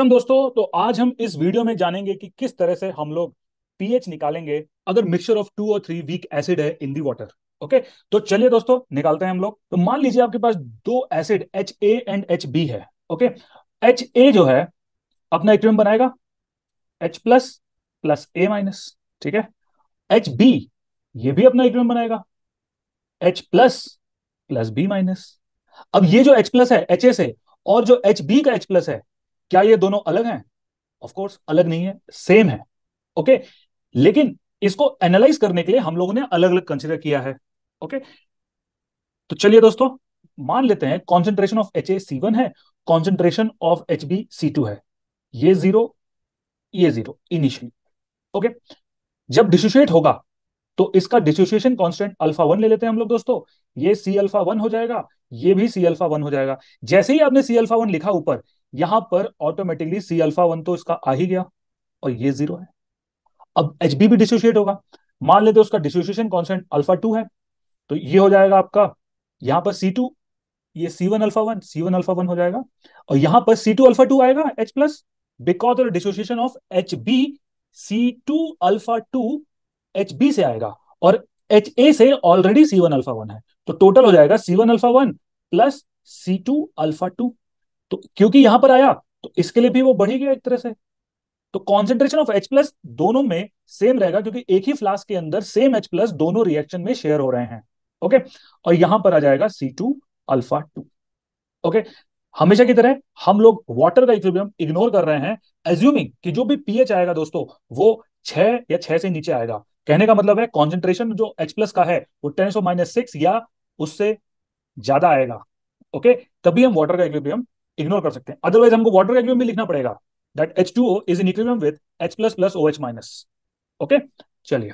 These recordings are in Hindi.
नमस्कार दोस्तों तो आज हम इस वीडियो में जानेंगे कि किस तरह से हम लोग पीएच निकालेंगे अगर मिक्सचर ऑफ टू और थ्री वीक एसिड है इन दी वाटर ओके तो चलिए दोस्तों निकालते हैं हम लोग तो मान लीजिए आपके पास दो acid H A and H B है ओके एच ए जो है अपना एक्ट्रियम बनाएगा H plus plus A minus ठीक है एच बी ये भी अपना एक्ट्रियम बनाएगा H plus plus B minus अब ये जो एच प्लस है एच ए से और जो एच बी का एच प्लस है क्या ये दोनों अलग हैं ऑफ कोर्स अलग नहीं है सेम है ओके लेकिन इसको एनालाइज करने के लिए हम लोगों ने अलग अलग कंसिडर किया है ओके तो चलिए दोस्तों मान लेते हैं concentration of H A C one है कॉन्सेंट्रेशन ऑफ एच है ये जीरो ये जीरो इनिशियली ओके जब डिसोशिएट होगा तो इसका डिसोशिएशन कांस्टेंट अल्फा वन ले लेते हैं हम लोग दोस्तों ये सी अल्फा वन हो जाएगा ये भी सी अल्फा वन हो जाएगा जैसे ही आपने सी अल्फा वन लिखा ऊपर यहां पर ऑटोमेटिकली सी अल्फा वन तो इसका आ ही गया और ये जीरो है अब एच भी डिसोशिएट होगा मान लेते उसका डिसोशिएशन कॉन्सेंट अल्फा टू है तो ये हो जाएगा आपका यहां पर सी टू ये C one alpha one C one alpha one हो जाएगा और यहां पर सी टू अल्फा टू आएगा H plus because of dissociation of H B C two alpha two H B से आएगा और एच ए से already C one alpha one है तो टोटल हो जाएगा C one alpha one plus C two alpha two तो क्योंकि यहां पर आया तो इसके लिए भी वो बढ़ी गया एक तरह से तो कॉन्सेंट्रेशन ऑफ एच प्लस दोनों में सेम रहेगा क्योंकि एक ही फ्लास्क के अंदर सेम एच प्लस दोनों रिएक्शन में शेयर हो रहे हैं ओके और यहां पर आ जाएगा C two alpha two okay हमेशा की तरह हम लोग वाटर का इक्विलिब्रियम इग्नोर कर रहे हैं एज्यूमिंग कि जो भी पीएच आएगा दोस्तों वो छह या छह से नीचे आएगा कहने का मतलब है कॉन्सेंट्रेशन जो एच प्लस का है वो टेन सो माइनस सिक्स या उससे ज्यादा आएगा ओके तभी हम वाटर का इक्विलिब्रियम इग्नोर कर सकते हैं अदरवाइज हमको वाटर का इक्विलिब्रियम भी लिखना पड़ेगा that H two O is in equilibrium with H plus plus O H minus okay चलिए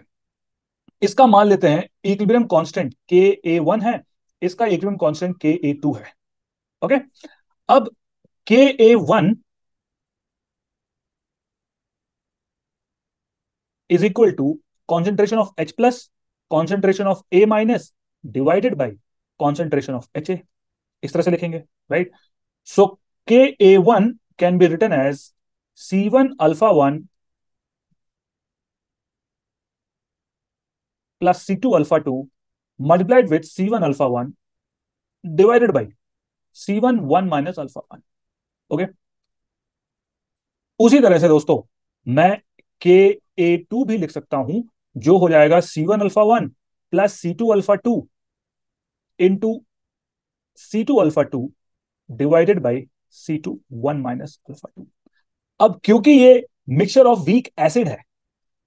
इसका मान लेते हैं equilibrium constant K A one है इसका equilibrium constant K A two है ओके okay? अब K A one is equal to concentration of H plus concentration of A minus divided by concentration of H A इस तरह से लिखेंगे right right? So K Ka1 can be written as C1 alpha 1 plus C2 alpha 2 multiplied with C1 alpha 1 divided by C1 1 minus alpha 1 Okay. उसी तरह से दोस्तों मैं के ए टू भी लिख सकता हूं जो हो जाएगा C1 alpha 1 plus C2 alpha 2 into C2 alpha 2 divided by C two one minus alpha two अब क्योंकि ये मिक्सचर ऑफ वीक एसिड है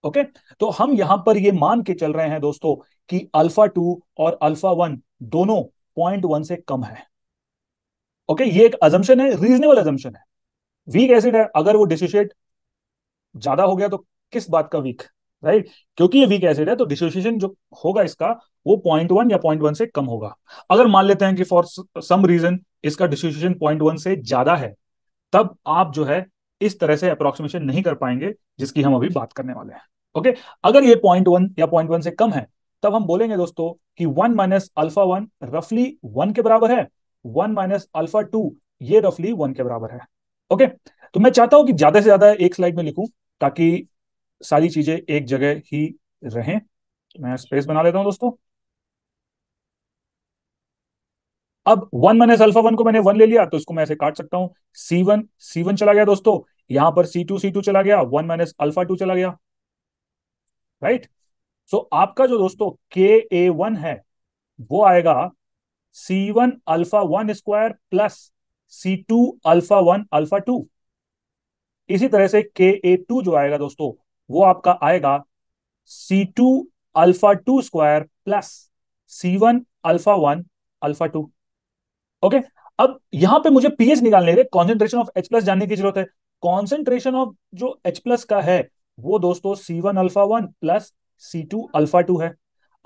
ओके तो हम यहां पर ये मान के चल रहे हैं दोस्तों कि अल्फा टू और अल्फा वन दोनों पॉइंट वन से कम है ओके ये एक अजम्पन है रीजनेबल अजम्पन है वीक एसिड है अगर वो डिसोशिएट ज्यादा हो गया तो किस बात का वीक राइट क्योंकि ये वीक एसिड है तो डिसोसिएशन जो होगा इसका वो पॉइंट वन या पॉइंट वन से कम होगा अगर मान लेते हैं कि फॉर सम रीजन इसका डिसोसिएशन पॉइंट वन से ज्यादा है तब आप जो है इस तरह से अप्रोक्सीमेशन नहीं कर पाएंगे जिसकी हम अभी बात करने वाले हैं ओके अगर ये पॉइंट वन या पॉइंट वन से कम है तब हम बोलेंगे दोस्तों कि वन माइनस अल्फा वन रफली वन के बराबर है वन माइनस अल्फा टू ये रफली वन के बराबर है ओके तो मैं चाहता हूं कि ज्यादा से ज्यादा एक स्लाइड में लिखूं ताकि सारी चीजें एक जगह ही रहें मैं स्पेस बना लेता हूं दोस्तों अब वन माइनस अल्फा वन को मैंने वन ले लिया तो इसको मैं ऐसे काट सकता हूं सी वन सी वन चला गया दोस्तों यहां पर सी टू सी टू चला गया वन माइनस अल्फा टू चला गया राइट right? सो so, आपका जो दोस्तों के ए वन है वो आएगा C one alpha one square plus C two alpha one alpha two इसी तरह से के ए टू जो आएगा दोस्तों वो आपका आएगा C two alpha two square plus C one alpha one alpha two okay अब यहां पे मुझे पीएच निकालने के कॉन्सेंट्रेशन ऑफ एच प्लस जानने की जरूरत है कॉन्सेंट्रेशन ऑफ जो एच प्लस का है वो दोस्तों C one alpha one plus C two alpha two है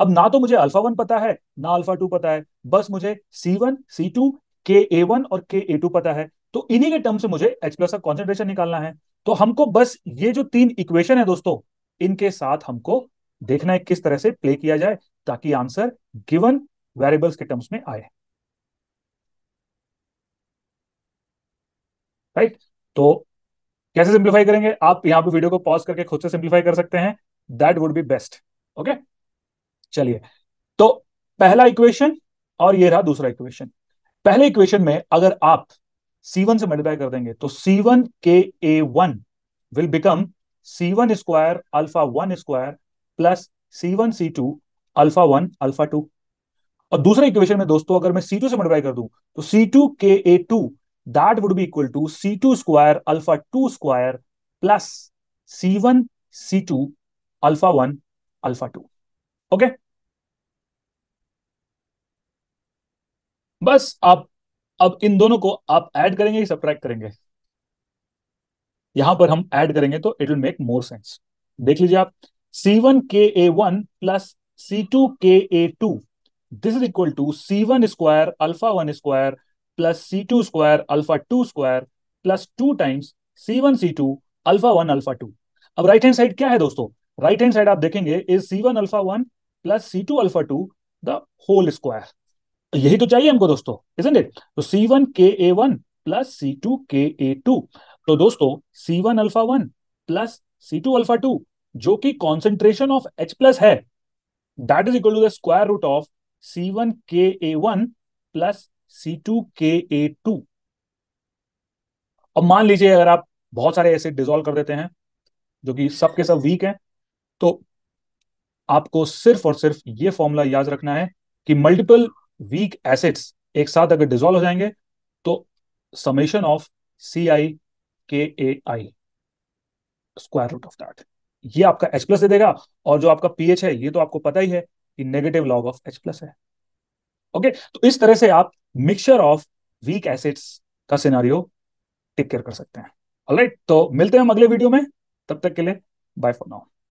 अब ना तो मुझे अल्फा वन पता है ना अल्फा टू पता है बस मुझे सी one C two K A one और के ए टू पता है तो इन्हीं के टर्म से मुझे एच प्लस का कॉन्सेंट्रेशन निकालना है तो हमको बस ये जो तीन इक्वेशन है दोस्तों इनके साथ हमको देखना है किस तरह से प्ले किया जाए ताकि आंसर गिवन वेरिएबल्स के टर्म्स में आए राइट तो कैसे सिंप्लीफाई करेंगे आप यहां पे वीडियो को पॉज करके खुद से सिंप्लीफाई कर सकते हैं that would be best okay चलिए तो पहला इक्वेशन और ये रहा दूसरा इक्वेशन पहले इक्वेशन में अगर आप सी वन से मल्टीप्लाई कर देंगे तो C one K A one will become C one square alpha one square plus C one C two alpha one alpha two और दूसरे इक्वेशन में दोस्तों अगर मैं सी टू से मल्टीप्लाई कर दूं तो C two K A two that would be equal to C two square alpha two square plus C one C two alpha one alpha two okay बस आप अब इन दोनों को आप ऐड करेंगे या सब्ट्रैक्ट करेंगे यहां पर हम ऐड करेंगे तो it will make more sense देख लीजिए आप C one K A one plus C two K A two this is equal to C one square alpha one square plus C two square alpha two square plus two times C one C two alpha one alpha two अब राइट हैंड साइड क्या है दोस्तों राइट हैंड साइड आप देखेंगे is C one alpha one plus C two alpha two the whole square यही तो चाहिए हमको दोस्तों इजंट इट तो C one K A one plus C two K A two तो दोस्तों C one alpha one plus C two alpha two जो कि कॉन्सेंट्रेशन ऑफ एच प्लस है that is equal to the square root of C one K A one plus C two K A to अब मान लीजिए अगर आप बहुत सारे ऐसे डिजोल्व कर देते हैं जो कि सबके सब वीक हैं तो आपको सिर्फ और सिर्फ ये फॉर्मूला याद रखना है कि मल्टीपल वीक एसेट्स एक साथ अगर डिजोल्व हो जाएंगे तो summation of C I K A I square root of that ये आपका एच प्लस दे देगा और जो आपका पीएच है ये तो आपको पता ही है कि negative log of H plus है ओके okay? तो इस तरह से आप मिक्सचर ऑफ वीक एसिड्स का सिनारियो टेक केयर कर सकते हैं राइट right? तो मिलते हैं हम अगले वीडियो में तब तक के लिए बाय फॉर नाउ